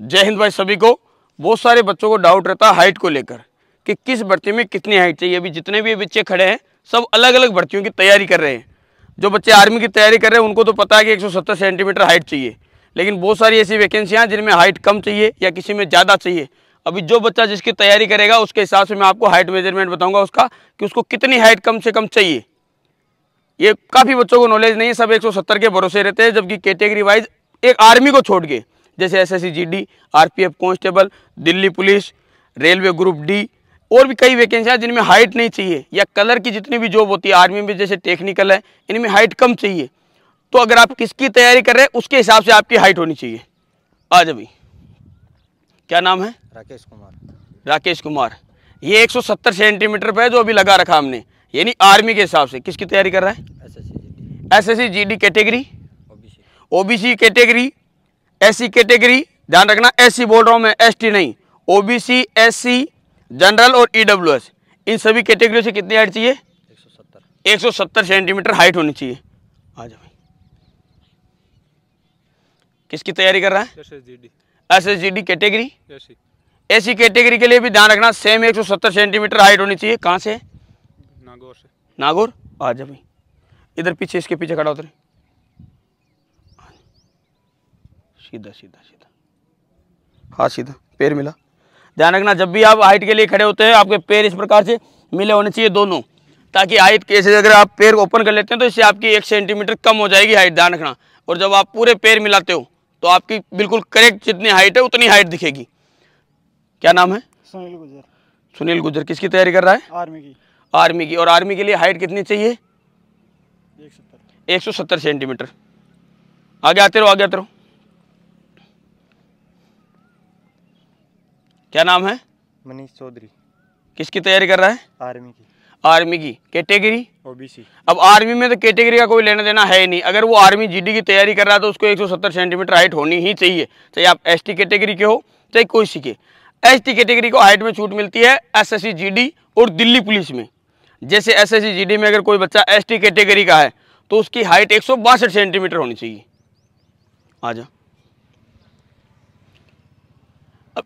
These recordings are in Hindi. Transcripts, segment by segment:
जय हिंद भाई सभी को बहुत सारे बच्चों को डाउट रहता है हाइट को लेकर कि किस भर्ती में कितनी हाइट चाहिए अभी जितने भी बच्चे खड़े हैं सब अलग अलग भर्तियों की तैयारी कर रहे हैं जो बच्चे आर्मी की तैयारी कर रहे हैं उनको तो पता है कि 170 सेंटीमीटर हाइट चाहिए लेकिन बहुत सारी ऐसी वैकेंसियाँ हैं जिनमें हाइट कम चाहिए या किसी में ज़्यादा चाहिए अभी जो बच्चा जिसकी तैयारी करेगा उसके हिसाब से मैं आपको हाइट मेजरमेंट बताऊँगा उसका कि उसको कितनी हाइट कम से कम चाहिए ये काफ़ी बच्चों को नॉलेज नहीं है सब 170 के भरोसे रहते हैं जबकि कैटेगरी वाइज एक आर्मी को छोड़ के जैसे S S C G D R P F constable Delhi police railway group D और भी कई वैकेंसियाँ जिनमें हाइट नहीं चाहिए या कलर की जितनी भी जॉब होती है आर्मी में जैसे टेक्निकल है इनमें हाइट कम चाहिए तो अगर आप किसकी तैयारी कर रहे हैं उसके हिसाब से आपकी हाइट होनी चाहिए आज अभी क्या नाम है राकेश कुमार राकेश कुमार ये 170 सेंटीमीटर पे है जो अभी लगा रखा हमने यानी आर्मी के हिसाब से किसकी तैयारी कर रहा है S S C G D category OBC category ऐसी कैटेगरी ध्यान रखना एससी बोल रहा हूँ मैं एसटी नहीं ओबीसी एससी जनरल और ईडब्ल्यूएस e इन सभी कैटेगरी से कितनी हाइट चाहिए 170 170 सेंटीमीटर हाइट होनी चाहिए आ जाओ किसकी तैयारी कर रहा है SSGD S G D category ऐसी कैटेगरी के लिए भी ध्यान रखना सेम 170 सेंटीमीटर हाइट होनी चाहिए कहाँ से नागौर से नागौर आ जाओ भाई इधर पीछे इसके पीछे खड़ा उतरे सीधा सीधा सीधा हाँ सीधा पैर मिला ध्यान रखना जब भी आप हाइट के लिए खड़े होते हैं आपके पैर इस प्रकार से मिले होने चाहिए दोनों ताकि हाइट कैसे अगर आप पैर ओपन कर लेते हैं तो इससे आपकी एक सेंटीमीटर कम हो जाएगी हाइट ध्यान रखना और जब आप पूरे पैर मिलाते हो तो आपकी बिल्कुल करेक्ट जितनी हाइट है उतनी हाइट दिखेगी क्या नाम है सुनील गुजर सुनील गुजर किसकी तैयारी कर रहा है आर्मी की आर्मी की और आर्मी के लिए हाइट कितनी चाहिए एक सौ सत्तर सेंटीमीटर आगे आते रहो आगे आते रहो क्या नाम है मनीष चौधरी किसकी तैयारी कर रहा है आर्मी की आर्मी की कैटेगरी ओबीसी अब आर्मी में तो कैटेगरी का कोई लेना देना है नहीं अगर वो आर्मी जीडी की तैयारी कर रहा है तो उसको 170 सेंटीमीटर हाइट होनी ही चाहिए चाहे आप एसटी कैटेगरी के हो चाहे कोई सीखे टी कैटेगरी को हाइट में छूट मिलती है एसएससी जीडी और दिल्ली पुलिस में जैसे जी डी में अगर कोई बच्चा टी कैटेगरी का है तो उसकी हाइट एक सेंटीमीटर होनी चाहिए आ जा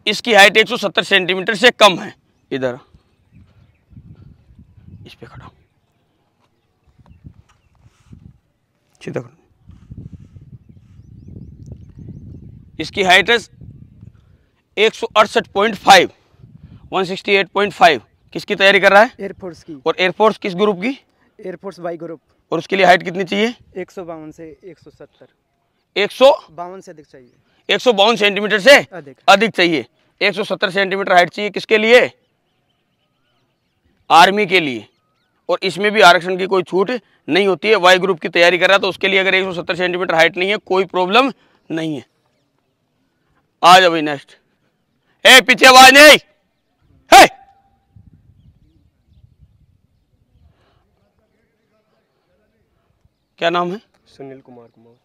इसकी हाइट 170 सेंटीमीटर से कम है इधर इस पे खड़ा सीधा खड़ा इसकी हाइट है एक सौ किसकी तैयारी कर रहा है एयरफोर्स की और एयरफोर्स किस ग्रुप की एयरफोर्स बाई ग्रुप और उसके लिए हाइट कितनी चाहिए एक सौ बावन से एक सौ सत्तर एक सौ बावन से अधिक चाहिए एक सेंटीमीटर से अधिक चाहिए 170 सेंटीमीटर हाइट चाहिए किसके लिए आर्मी के लिए और इसमें भी आरक्षण की कोई छूट नहीं होती है वाई ग्रुप की तैयारी कर रहा है तो उसके लिए अगर 170 सेंटीमीटर हाइट नहीं है कोई प्रॉब्लम नहीं है आ जाओ भाई नेक्स्ट ए पीछे आवाज नहीं है क्या नाम है सुनील कुमार कुमार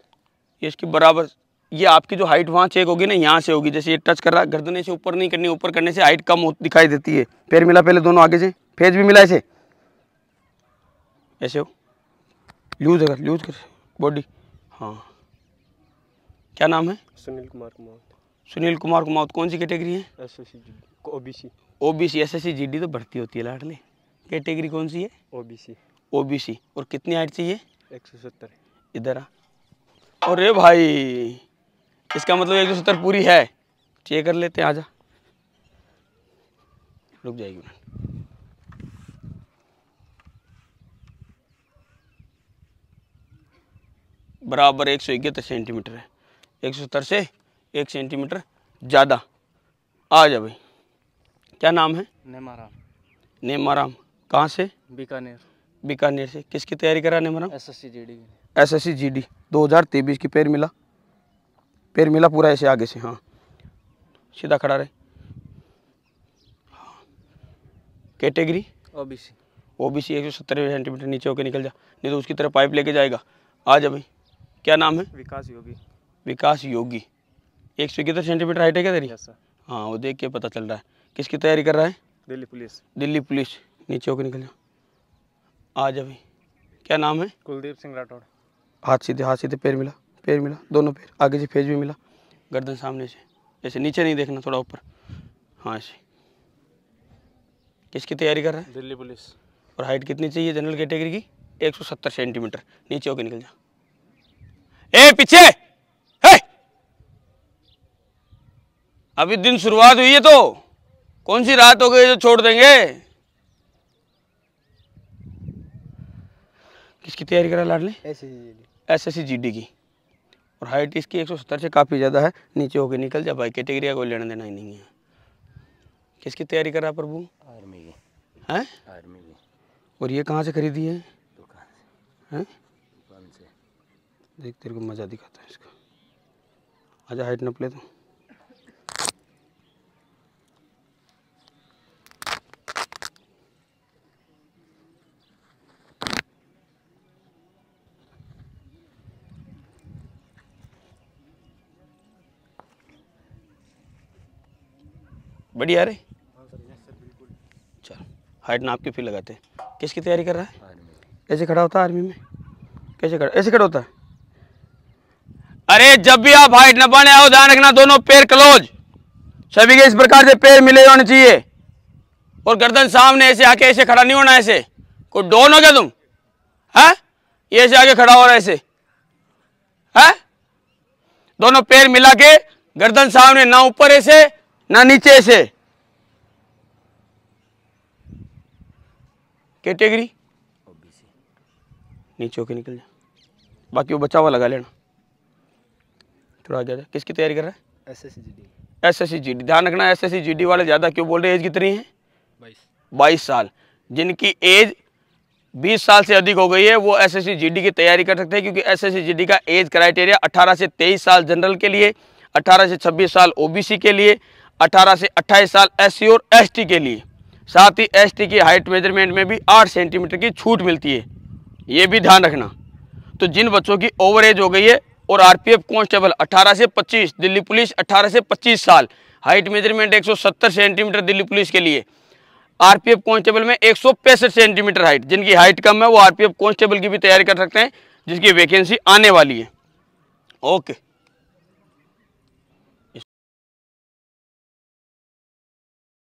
ये इसकी बराबर ये आपकी जो हाइट वहाँ चेक होगी ना यहाँ से होगी जैसे ये टच कर रहा गर्दने से ऊपर नहीं करनी ऊपर करने से हाइट कम दिखाई देती है पैर मिला पहले दोनों आगे से फेज भी मिला ऐसे ऐसे हो लूज अगर लूज कर बॉडी हाँ क्या नाम है सुनील कुमार कुमार सुनील कुमार कुमार कौन सी कैटेगरी है S S C OBC OBC S S C GD तो भर्ती होती है लाडले कैटेगरी कौन सी है ओबीसी ओबीसी और कितनी हाइट चाहिए एक सौ सत्तर इधर आ अरे भाई इसका मतलब एक सौ सत्तर पूरी है चेक कर लेते हैं आजा रुक जाएगी मैं बराबर एक सौ इकहत्तर सेंटीमीटर है एक सौ सत्तर से एक सेंटीमीटर ज़्यादा आ जा भाई क्या नाम है नेमाराम नेमाराम कहाँ से बीकानेर बीकानेर से किसकी तैयारी करा Nemaram S S C G D S S C G D दो हज़ार तेईस की पैर मिला पैर मिला पूरा ऐसे आगे से हाँ सीधा खड़ा रहे कैटेगरी ओबीसी ओबीसी एक सौ सत्तर सेंटीमीटर नीचे होकर निकल जा नहीं तो उसकी तरफ पाइप लेके जाएगा आ जा भाई क्या नाम है विकास योगी विकास योगी एक सौ इकहत्तर सेंटीमीटर हाइट है क्या तेरी हाँ वो देख के पता चल रहा है किसकी तैयारी कर रहा है दिल्ली पुलिस दिल्ली पुलिस नीचे होकर निकल जा आ जा भाई क्या नाम है कुलदीप सिंह राठौड़ हाथ सीधे हाथ सीधे पैर मिला पैर मिला दोनों पैर आगे से फेज भी मिला गर्दन सामने से ऐसे नीचे नहीं देखना थोड़ा ऊपर हाँ ऐसे किसकी तैयारी कर रहा है दिल्ली पुलिस और हाइट कितनी चाहिए जनरल कैटेगरी की एक सौ सत्तर सेंटीमीटर नीचे होके निकल जा ए पीछे अभी दिन शुरुआत हुई है तो कौन सी रात हो गई जो छोड़ देंगे किसकी तैयारी करा Ladli S S C G D की और हाइट इसकी 170 से काफ़ी ज़्यादा है नीचे होके निकल जा भाई कैटेगरी का कोई लेना देना ही नहीं है किसकी तैयारी कर रहा प्रभु आर्मी की है आर्मी की और ये कहाँ से खरीदी है दुकान से हैं दुकान से देख तेरे को मज़ा दिखाता है इसका आजा हाइट नप ले तो बढ़िया रे चलो हाइट नाप के फिर लगाते हैं किसकी तैयारी कर रहा है ऐसे खड़ा होता है आर्मी में कैसे खड़ा ऐसे खड़ा होता है अरे जब भी आप हाइट न बने आओ ध्यान रखना दोनों पैर क्लोज सभी के इस प्रकार से पैर मिले होने चाहिए और गर्दन सामने ऐसे आके ऐसे खड़ा नहीं होना ऐसे को डोन हो गया तुम है ये ऐसे आके खड़ा हो रहा है ऐसे है दोनों पैर मिला के गर्दन सामने ना ऊपर ऐसे ना नीचे से कैटेगरी नीचे होके निकल जा बाकी वो बचा हुआ लगा लेना थोड़ा आगे किसकी तैयारी कर रहा है S S C G D S S C G D ध्यान रखना S S C G D वाले ज़्यादा क्यों बोल रहे एज कितनी है बाईस साल जिनकी एज बीस साल से अधिक हो गई है वो S S C G D की तैयारी कर सकते हैं क्योंकि S S C G D का एज क्राइटेरिया अट्ठारह से तेईस साल जनरल के लिए अठारह से छब्बीस साल ओ बी सी के लिए 18 से 28 साल एससी और एसटी के लिए साथ ही एसटी की हाइट मेजरमेंट में भी 8 सेंटीमीटर की छूट मिलती है ये भी ध्यान रखना तो जिन बच्चों की ओवर एज हो गई है और आरपीएफ कांस्टेबल 18 से 25 दिल्ली पुलिस 18 से 25 साल height measurement 170 centimetre Delhi police के लिए आरपीएफ कांस्टेबल में एक सेंटीमीटर हाइट जिनकी हाइट कम है वो आरपीएफ कांस्टेबल की भी तैयारी कर सकते हैं जिसकी वैकेंसी आने वाली है ओके